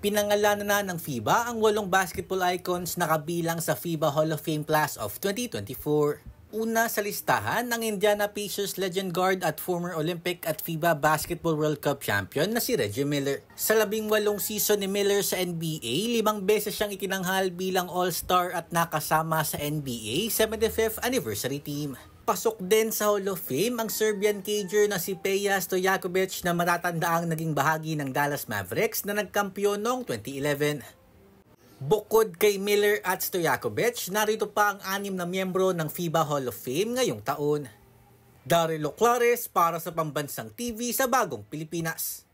Pinangalanan na ng FIBA ang walong basketball icons na kabilang sa FIBA Hall of Fame Class of 2024. Una sa listahan ng Indiana Pacers legend guard at former Olympic at FIBA Basketball World Cup champion na si Reggie Miller. Sa labing walong season ni Miller sa NBA, limang beses siyang itinanghal bilang All-Star at nakasama sa NBA 75th Anniversary Team. Pasok din sa Hall of Fame ang Serbian cager na si Peja Stojakovic na matatanda ang naging bahagi ng Dallas Mavericks na nagkampiyon noong 2011. Bukod kay Miller at Stojakovic, narito pa ang anim na miyembro ng FIBA Hall of Fame ngayong taon. Daryl Clares para sa Pambansang TV sa Bagong Pilipinas.